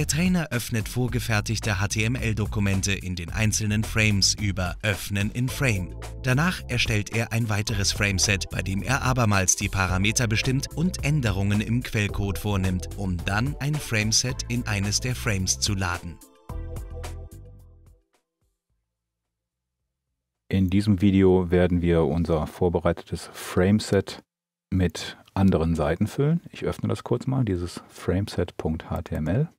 Der Trainer öffnet vorgefertigte HTML-Dokumente in den einzelnen Frames über Öffnen in Frame. Danach erstellt er ein weiteres Frameset, bei dem er abermals die Parameter bestimmt und Änderungen im Quellcode vornimmt, um dann ein Frameset in eines der Frames zu laden. In diesem Video werden wir unser vorbereitetes Frameset mit anderen Seiten füllen. Ich öffne das kurz mal, dieses frameset.html.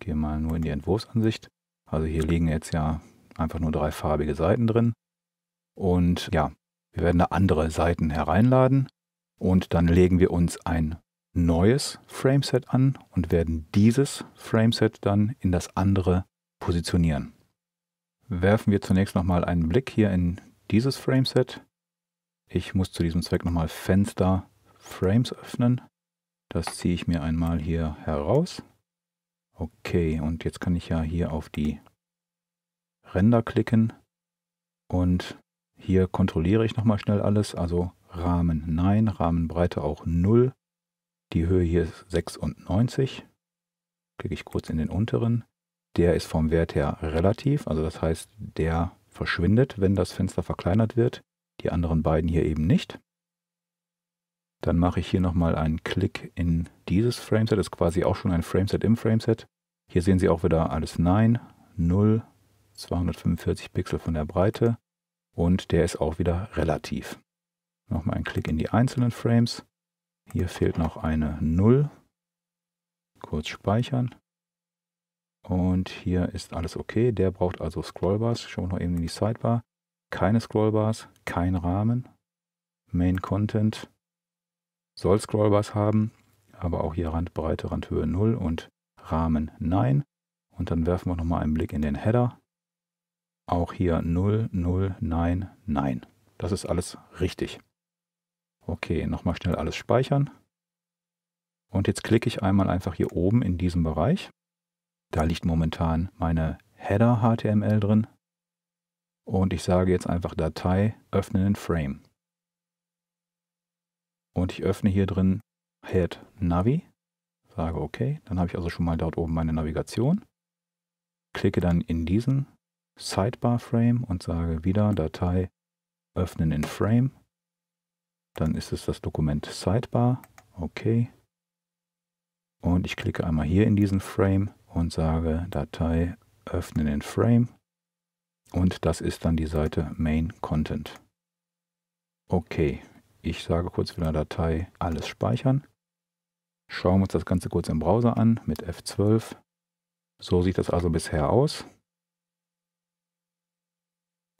Gehe mal nur in die Entwurfsansicht. Also hier liegen jetzt ja einfach nur drei farbige Seiten drin. Und ja, wir werden da andere Seiten hereinladen und dann legen wir uns ein neues Frameset an und werden dieses Frameset dann in das andere positionieren. Werfen wir zunächst nochmal einen Blick hier in dieses Frameset. Ich muss zu diesem Zweck nochmal Fenster Frames öffnen. Das ziehe ich mir einmal hier heraus Okay, und jetzt kann ich ja hier auf die Ränder klicken und hier kontrolliere ich nochmal schnell alles. Also Rahmen nein, Rahmenbreite auch 0. Die Höhe hier ist 96. Klicke ich kurz in den unteren. Der ist vom Wert her relativ, also das heißt, der verschwindet, wenn das Fenster verkleinert wird. Die anderen beiden hier eben nicht. Dann mache ich hier nochmal einen Klick in dieses Frameset. Das ist quasi auch schon ein Frameset im Frameset. Hier sehen Sie auch wieder alles Nein, 0, 245 Pixel von der Breite. Und der ist auch wieder relativ. Nochmal einen Klick in die einzelnen Frames. Hier fehlt noch eine 0. Kurz speichern. Und hier ist alles okay. Der braucht also Scrollbars. Schauen wir noch eben in die Sidebar. Keine Scrollbars, kein Rahmen. Main Content, soll Scrollbars haben, aber auch hier Randbreite, Randhöhe 0 und Rahmen 9. Und dann werfen wir nochmal einen Blick in den Header. Auch hier 0, 0, 9, 9. Das ist alles richtig. Okay, nochmal schnell alles speichern. Und jetzt klicke ich einmal einfach hier oben in diesem Bereich. Da liegt momentan meine Header HTML drin. Und ich sage jetzt einfach Datei öffnen in Frame. Und ich öffne hier drin Head Navi, sage OK. Dann habe ich also schon mal dort oben meine Navigation. Klicke dann in diesen Sidebar Frame und sage wieder Datei öffnen in Frame. Dann ist es das Dokument Sidebar. OK. Und ich klicke einmal hier in diesen Frame und sage Datei öffnen in Frame. Und das ist dann die Seite Main Content. Okay, ich sage kurz wieder Datei, alles speichern. Schauen wir uns das Ganze kurz im Browser an mit F12. So sieht das also bisher aus.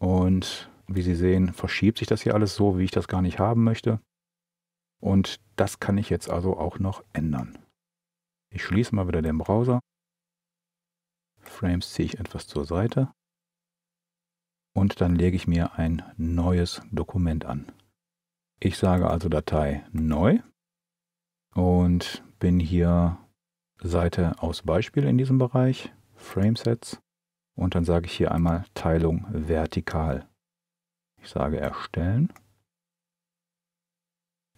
Und wie Sie sehen, verschiebt sich das hier alles so, wie ich das gar nicht haben möchte. Und das kann ich jetzt also auch noch ändern. Ich schließe mal wieder den Browser. Frames ziehe ich etwas zur Seite. Und dann lege ich mir ein neues Dokument an. Ich sage also Datei neu und bin hier Seite aus Beispiel in diesem Bereich, Framesets und dann sage ich hier einmal Teilung vertikal. Ich sage erstellen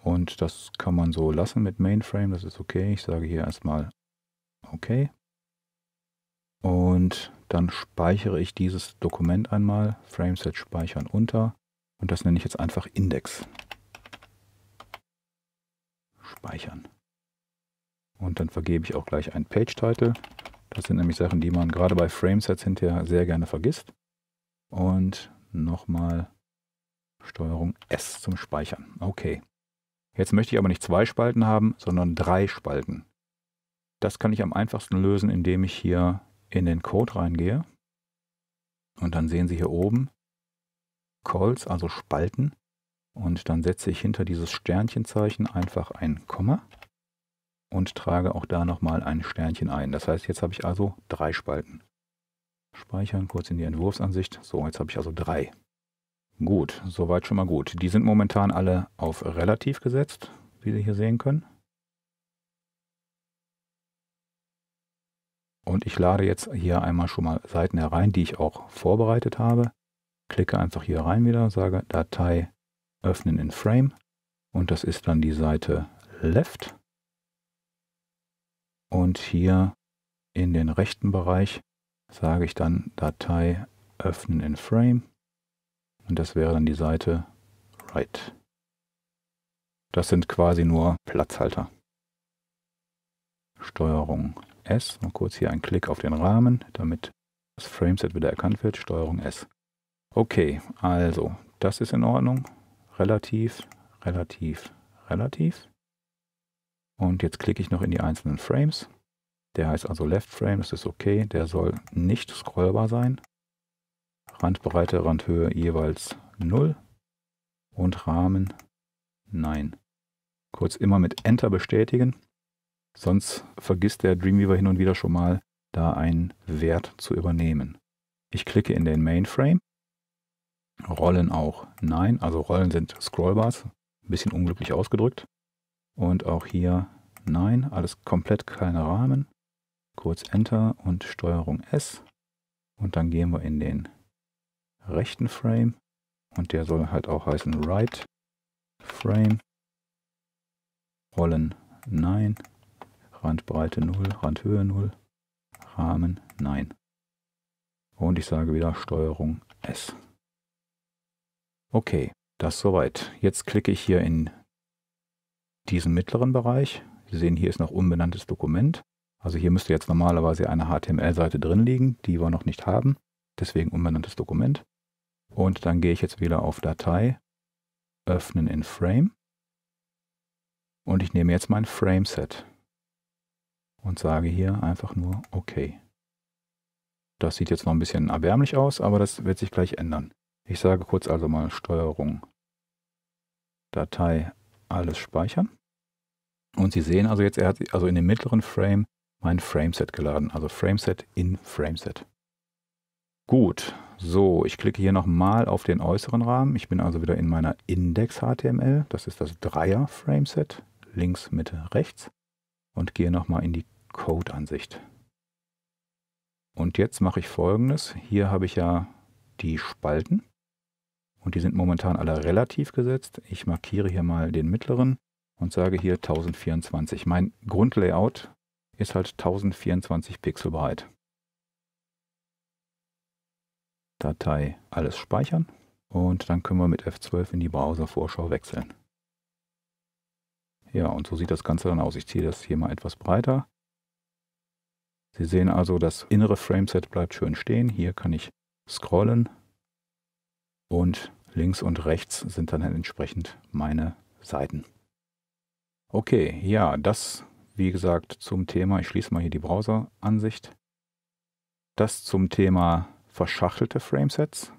und das kann man so lassen mit Mainframe, das ist okay. Ich sage hier erstmal okay und dann speichere ich dieses Dokument einmal, Frameset speichern unter und das nenne ich jetzt einfach Index speichern. Und dann vergebe ich auch gleich einen Page-Title. Das sind nämlich Sachen, die man gerade bei Framesets hinterher sehr gerne vergisst. Und nochmal Steuerung S zum Speichern. Okay. Jetzt möchte ich aber nicht zwei Spalten haben, sondern drei Spalten. Das kann ich am einfachsten lösen, indem ich hier in den Code reingehe. Und dann sehen Sie hier oben Calls, also Spalten. Und dann setze ich hinter dieses Sternchenzeichen einfach ein Komma und trage auch da nochmal ein Sternchen ein. Das heißt, jetzt habe ich also drei Spalten. Speichern, kurz in die Entwurfsansicht. So, jetzt habe ich also drei. Gut, soweit schon mal gut. Die sind momentan alle auf relativ gesetzt, wie Sie hier sehen können. Und ich lade jetzt hier einmal schon mal Seiten herein, die ich auch vorbereitet habe. Klicke einfach hier rein wieder, sage Datei öffnen in Frame und das ist dann die Seite Left. Und hier in den rechten Bereich sage ich dann Datei öffnen in Frame und das wäre dann die Seite Right. Das sind quasi nur Platzhalter. Steuerung S, noch kurz hier ein Klick auf den Rahmen, damit das Frameset wieder erkannt wird, Steuerung S. Okay, also das ist in Ordnung relativ, relativ, relativ. Und jetzt klicke ich noch in die einzelnen Frames. Der heißt also Left Frame, das ist okay. Der soll nicht scrollbar sein. Randbreite, Randhöhe jeweils 0 und Rahmen nein. Kurz immer mit Enter bestätigen, sonst vergisst der Dreamweaver hin und wieder schon mal, da einen Wert zu übernehmen. Ich klicke in den Mainframe Rollen auch nein. Also Rollen sind scrollbars, ein bisschen unglücklich ausgedrückt. Und auch hier nein, alles komplett keine Rahmen. Kurz Enter und Steuerung S. Und dann gehen wir in den rechten Frame. Und der soll halt auch heißen Right Frame. Rollen nein. Randbreite 0, Randhöhe 0. Rahmen nein. Und ich sage wieder Steuerung S. Okay, das soweit. Jetzt klicke ich hier in diesen mittleren Bereich. Sie sehen, hier ist noch unbenanntes Dokument. Also hier müsste jetzt normalerweise eine HTML-Seite drin liegen, die wir noch nicht haben. Deswegen unbenanntes Dokument. Und dann gehe ich jetzt wieder auf Datei, Öffnen in Frame. Und ich nehme jetzt mein Frameset und sage hier einfach nur OK. Das sieht jetzt noch ein bisschen erbärmlich aus, aber das wird sich gleich ändern. Ich sage kurz also mal Steuerung, Datei, alles speichern. Und Sie sehen also jetzt, er hat also in dem mittleren Frame mein Frameset geladen, also Frameset in Frameset. Gut, so, ich klicke hier nochmal auf den äußeren Rahmen. Ich bin also wieder in meiner Index-HTML, das ist das Dreier-Frameset, links, Mitte, rechts und gehe nochmal in die Code-Ansicht. Und jetzt mache ich folgendes. Hier habe ich ja die Spalten. Und die sind momentan alle relativ gesetzt. Ich markiere hier mal den mittleren und sage hier 1024. Mein Grundlayout ist halt 1024 Pixel breit. Datei alles speichern und dann können wir mit F12 in die Browservorschau wechseln. Ja, und so sieht das Ganze dann aus. Ich ziehe das hier mal etwas breiter. Sie sehen also, das innere Frameset bleibt schön stehen. Hier kann ich scrollen, und links und rechts sind dann halt entsprechend meine Seiten. Okay, ja, das wie gesagt zum Thema, ich schließe mal hier die Browser-Ansicht. Das zum Thema verschachtelte Framesets,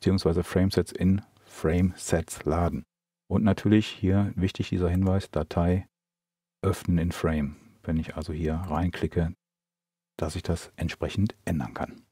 beziehungsweise Framesets in Framesets laden. Und natürlich hier wichtig dieser Hinweis, Datei öffnen in Frame. Wenn ich also hier reinklicke, dass ich das entsprechend ändern kann.